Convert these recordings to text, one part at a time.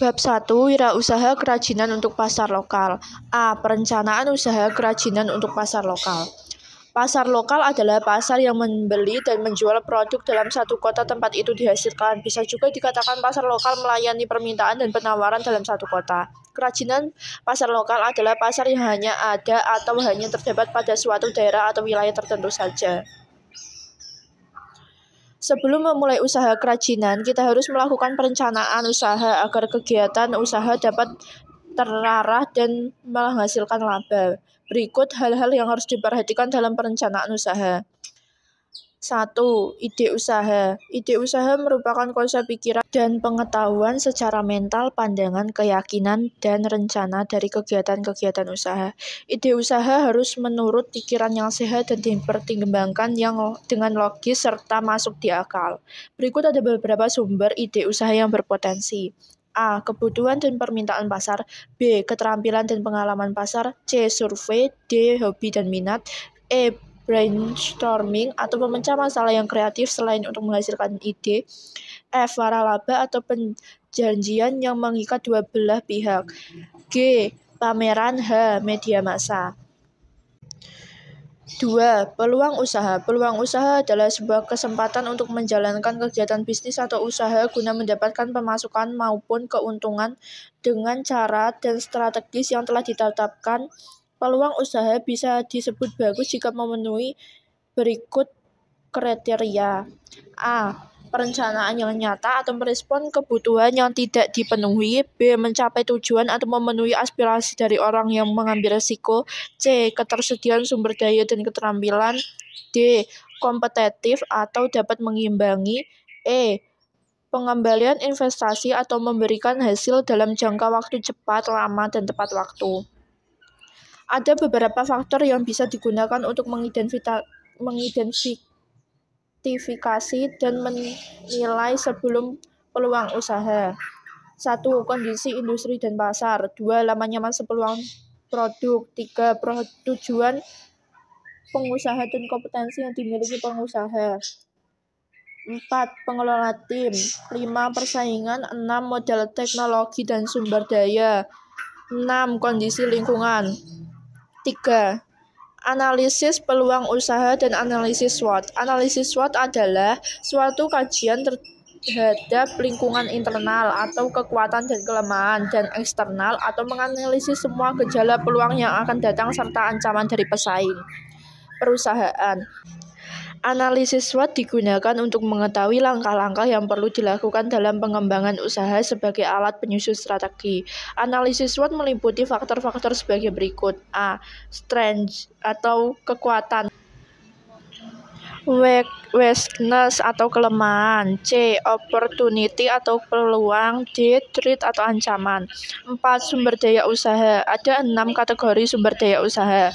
Bab 1 Wirausaha Kerajinan untuk Pasar Lokal A. Perencanaan Usaha Kerajinan untuk Pasar Lokal Pasar lokal adalah pasar yang membeli dan menjual produk dalam satu kota tempat itu dihasilkan. Bisa juga dikatakan pasar lokal melayani permintaan dan penawaran dalam satu kota. Kerajinan pasar lokal adalah pasar yang hanya ada atau hanya terdapat pada suatu daerah atau wilayah tertentu saja. Sebelum memulai usaha kerajinan, kita harus melakukan perencanaan usaha agar kegiatan usaha dapat terarah dan menghasilkan laba. Berikut hal-hal yang harus diperhatikan dalam perencanaan usaha. 1. Ide usaha. Ide usaha merupakan konsep pikiran dan pengetahuan secara mental, pandangan, keyakinan, dan rencana dari kegiatan-kegiatan usaha. Ide usaha harus menurut pikiran yang sehat dan dipertimbangkan yang dengan logis serta masuk di akal. Berikut ada beberapa sumber ide usaha yang berpotensi. A. Kebutuhan dan permintaan pasar B. Keterampilan dan pengalaman pasar C. Survei D. Hobi dan minat E brainstorming atau pemecah masalah yang kreatif selain untuk menghasilkan ide, F. Waralaba atau penjanjian yang mengikat dua belah pihak, G. Pameran H. Media massa. 2. Peluang usaha. Peluang usaha adalah sebuah kesempatan untuk menjalankan kegiatan bisnis atau usaha guna mendapatkan pemasukan maupun keuntungan dengan cara dan strategis yang telah ditetapkan Peluang usaha bisa disebut bagus jika memenuhi berikut kriteria. A. Perencanaan yang nyata atau merespon kebutuhan yang tidak dipenuhi. B. Mencapai tujuan atau memenuhi aspirasi dari orang yang mengambil resiko. C. Ketersediaan sumber daya dan keterampilan. D. Kompetitif atau dapat mengimbangi. E. Pengembalian investasi atau memberikan hasil dalam jangka waktu cepat, lama, dan tepat waktu. Ada beberapa faktor yang bisa digunakan untuk mengidentifikasi dan menilai sebelum peluang usaha. Satu, kondisi industri dan pasar. Dua, lama nyaman sepeluang produk. Tiga, tujuan pengusaha dan kompetensi yang dimiliki pengusaha. Empat, pengelola tim. Lima, persaingan. Enam, modal teknologi dan sumber daya. Enam, kondisi lingkungan. 3. Analisis peluang usaha dan analisis SWOT. Analisis SWOT adalah suatu kajian terhadap lingkungan internal atau kekuatan dan kelemahan dan eksternal atau menganalisis semua gejala peluang yang akan datang serta ancaman dari pesaing perusahaan. Analisis SWOT digunakan untuk mengetahui langkah-langkah yang perlu dilakukan dalam pengembangan usaha sebagai alat penyusun strategi. Analisis SWOT meliputi faktor-faktor sebagai berikut. A. Strength atau kekuatan. Weakness atau kelemahan C. Opportunity atau peluang D. Threat atau ancaman 4. Sumber daya usaha Ada enam kategori sumber daya usaha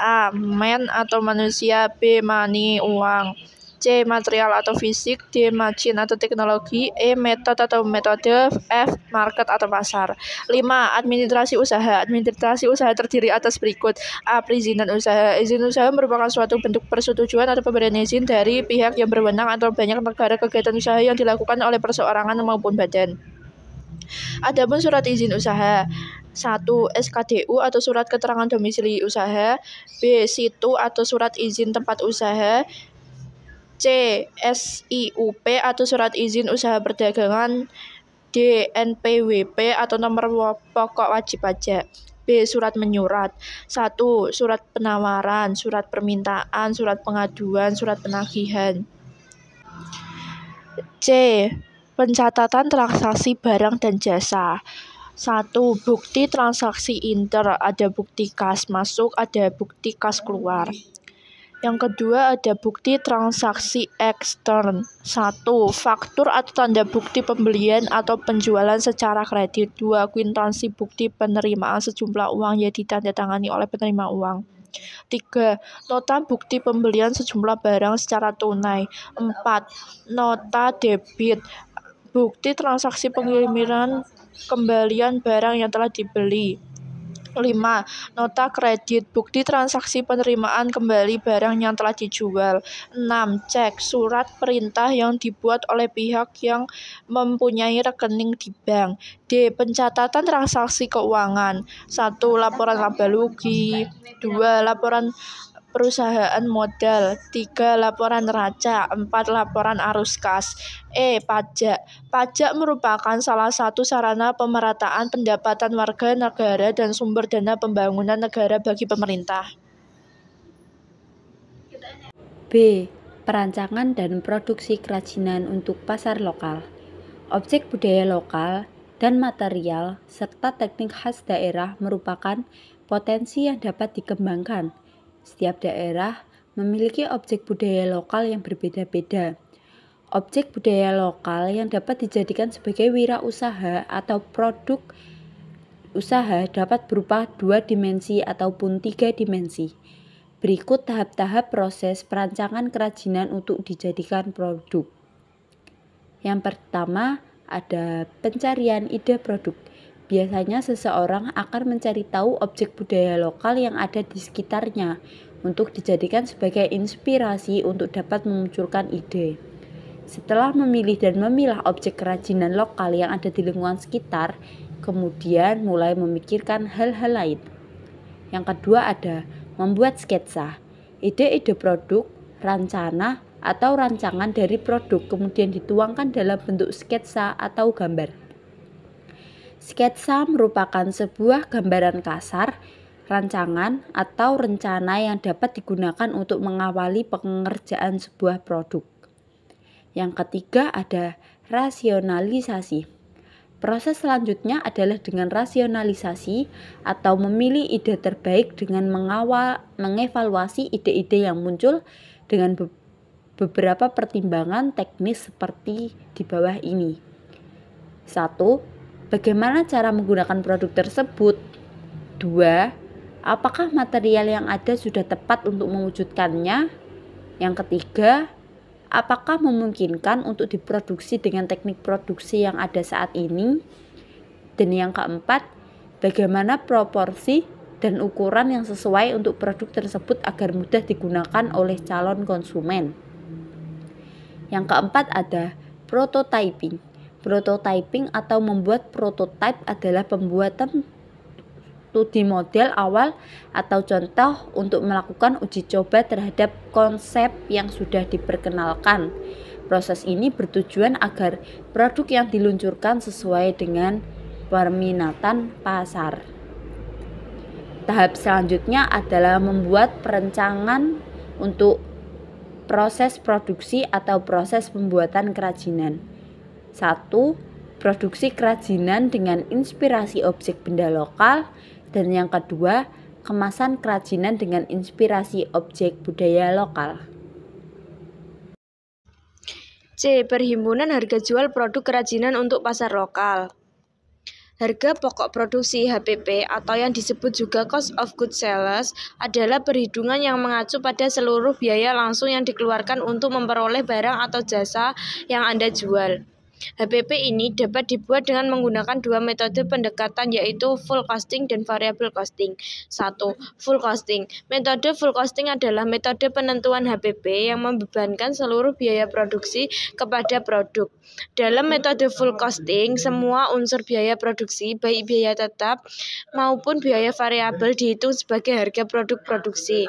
A. Man atau manusia B. Money uang C. Material atau fisik D. Machine atau teknologi E. Metode atau metode F. Market atau pasar 5. Administrasi usaha Administrasi usaha terdiri atas berikut A. Perizinan usaha Izin usaha merupakan suatu bentuk persetujuan atau pemberian izin dari pihak yang berwenang atau banyak negara kegiatan usaha yang dilakukan oleh perseorangan maupun badan Adapun surat izin usaha 1. SKDU atau surat keterangan domisili usaha B. Situ atau surat izin tempat usaha C. SIUP atau surat izin usaha perdagangan D. NPWP atau nomor pokok wajib pajak B. Surat menyurat 1. Surat penawaran, surat permintaan, surat pengaduan, surat penagihan C. Pencatatan transaksi barang dan jasa satu Bukti transaksi inter, ada bukti kas masuk, ada bukti kas keluar. Yang kedua ada bukti transaksi ekstern. satu Faktur atau tanda bukti pembelian atau penjualan secara kredit. dua Kuitansi bukti penerimaan sejumlah uang yang ditandatangani oleh penerima uang. tiga Nota bukti pembelian sejumlah barang secara tunai. empat Nota debit. Bukti transaksi pengiriman kembalian barang yang telah dibeli. 5. Nota kredit, bukti transaksi penerimaan kembali barang yang telah dijual. 6. Cek, surat perintah yang dibuat oleh pihak yang mempunyai rekening di bank. D. Pencatatan transaksi keuangan. 1. Laporan laba rugi. 2. Laporan perusahaan modal, tiga laporan neraca, empat laporan arus kas. E. Pajak. Pajak merupakan salah satu sarana pemerataan pendapatan warga negara dan sumber dana pembangunan negara bagi pemerintah. B. Perancangan dan produksi kerajinan untuk pasar lokal. Objek budaya lokal dan material serta teknik khas daerah merupakan potensi yang dapat dikembangkan setiap daerah memiliki objek budaya lokal yang berbeda-beda. Objek budaya lokal yang dapat dijadikan sebagai wira usaha atau produk usaha dapat berupa dua dimensi ataupun tiga dimensi. Berikut tahap-tahap proses perancangan kerajinan untuk dijadikan produk. Yang pertama ada pencarian ide produk. Biasanya seseorang akan mencari tahu objek budaya lokal yang ada di sekitarnya untuk dijadikan sebagai inspirasi untuk dapat memunculkan ide. Setelah memilih dan memilah objek kerajinan lokal yang ada di lingkungan sekitar, kemudian mulai memikirkan hal-hal lain. Yang kedua ada membuat sketsa, ide-ide produk, rancana, atau rancangan dari produk kemudian dituangkan dalam bentuk sketsa atau gambar. Sketsa merupakan sebuah gambaran kasar, rancangan, atau rencana yang dapat digunakan untuk mengawali pengerjaan sebuah produk. Yang ketiga ada rasionalisasi. Proses selanjutnya adalah dengan rasionalisasi atau memilih ide terbaik dengan mengawal mengevaluasi ide-ide yang muncul dengan be beberapa pertimbangan teknis seperti di bawah ini. Satu Bagaimana cara menggunakan produk tersebut? Dua, Apakah material yang ada sudah tepat untuk mewujudkannya? Yang ketiga, apakah memungkinkan untuk diproduksi dengan teknik produksi yang ada saat ini? Dan yang keempat, bagaimana proporsi dan ukuran yang sesuai untuk produk tersebut agar mudah digunakan oleh calon konsumen? Yang keempat ada prototyping. Prototyping atau membuat prototype adalah pembuatan studi model awal atau contoh untuk melakukan uji coba terhadap konsep yang sudah diperkenalkan. Proses ini bertujuan agar produk yang diluncurkan sesuai dengan perminatan pasar. Tahap selanjutnya adalah membuat perencangan untuk proses produksi atau proses pembuatan kerajinan. Satu, produksi kerajinan dengan inspirasi objek benda lokal. Dan yang kedua, kemasan kerajinan dengan inspirasi objek budaya lokal. C. Perhimpunan harga jual produk kerajinan untuk pasar lokal. Harga pokok produksi HPP atau yang disebut juga cost of goods sales adalah perhitungan yang mengacu pada seluruh biaya langsung yang dikeluarkan untuk memperoleh barang atau jasa yang Anda jual. HPP ini dapat dibuat dengan menggunakan dua metode pendekatan yaitu full costing dan variable costing. 1. Full costing. Metode full costing adalah metode penentuan HPP yang membebankan seluruh biaya produksi kepada produk. Dalam metode full costing, semua unsur biaya produksi baik biaya tetap maupun biaya variabel dihitung sebagai harga produk produksi.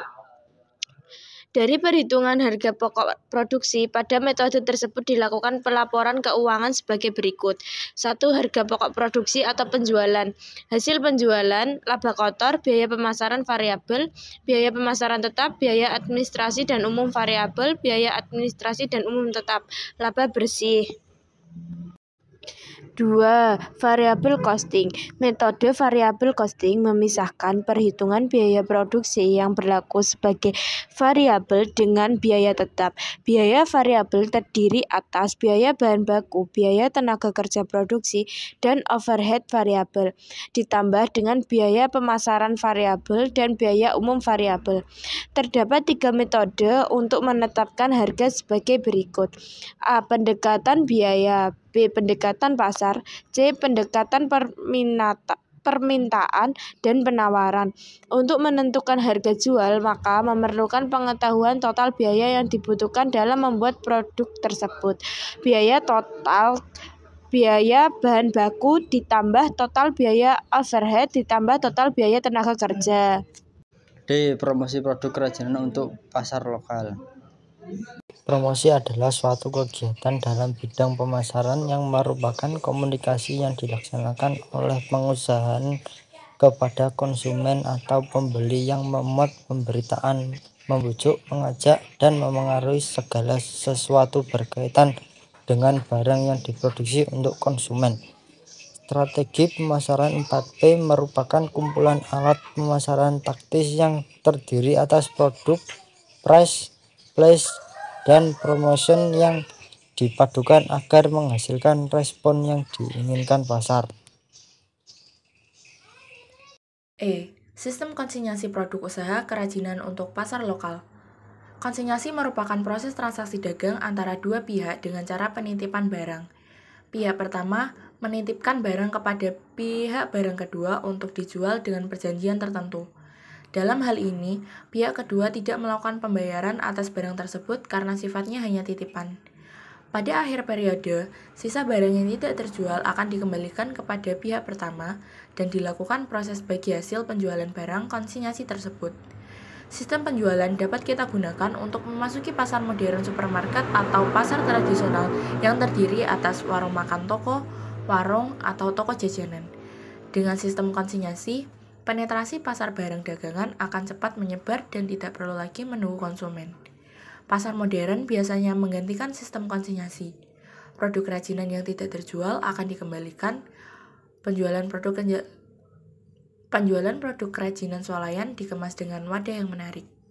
Dari perhitungan harga pokok produksi, pada metode tersebut dilakukan pelaporan keuangan sebagai berikut. 1. Harga pokok produksi atau penjualan. Hasil penjualan, laba kotor, biaya pemasaran variabel, biaya pemasaran tetap, biaya administrasi dan umum variabel, biaya administrasi dan umum tetap, laba bersih. 2. Variabel costing. Metode variabel costing memisahkan perhitungan biaya produksi yang berlaku sebagai variabel dengan biaya tetap. Biaya variabel terdiri atas biaya bahan baku, biaya tenaga kerja produksi, dan overhead variabel ditambah dengan biaya pemasaran variabel dan biaya umum variabel. Terdapat tiga metode untuk menetapkan harga sebagai berikut. A. Pendekatan biaya B. Pendekatan pasar C. Pendekatan permintaan permintaan dan penawaran. Untuk menentukan harga jual, maka memerlukan pengetahuan total biaya yang dibutuhkan dalam membuat produk tersebut. Biaya total biaya bahan baku ditambah total biaya overhead ditambah total biaya tenaga kerja. D. Promosi produk kerajinan untuk pasar lokal. Promosi adalah suatu kegiatan dalam bidang pemasaran yang merupakan komunikasi yang dilaksanakan oleh pengusaha kepada konsumen atau pembeli yang memuat pemberitaan, membujuk, mengajak, dan memengaruhi segala sesuatu berkaitan dengan barang yang diproduksi untuk konsumen. Strategi pemasaran 4P merupakan kumpulan alat pemasaran taktis yang terdiri atas produk, price, place dan promotion yang dipadukan agar menghasilkan respon yang diinginkan pasar. E. Sistem konsinyasi produk usaha kerajinan untuk pasar lokal. Konsinyasi merupakan proses transaksi dagang antara dua pihak dengan cara penitipan barang. Pihak pertama menitipkan barang kepada pihak barang kedua untuk dijual dengan perjanjian tertentu. Dalam hal ini, pihak kedua tidak melakukan pembayaran atas barang tersebut karena sifatnya hanya titipan. Pada akhir periode, sisa barang yang tidak terjual akan dikembalikan kepada pihak pertama dan dilakukan proses bagi hasil penjualan barang konsinyasi tersebut. Sistem penjualan dapat kita gunakan untuk memasuki pasar modern supermarket atau pasar tradisional yang terdiri atas warung makan toko, warung, atau toko jajanan. Dengan sistem konsinyasi, penetrasi pasar barang dagangan akan cepat menyebar dan tidak perlu lagi menunggu konsumen. Pasar modern biasanya menggantikan sistem konsinyasi. Produk kerajinan yang tidak terjual akan dikembalikan. Penjualan produk penjualan produk kerajinan swalayan dikemas dengan wadah yang menarik.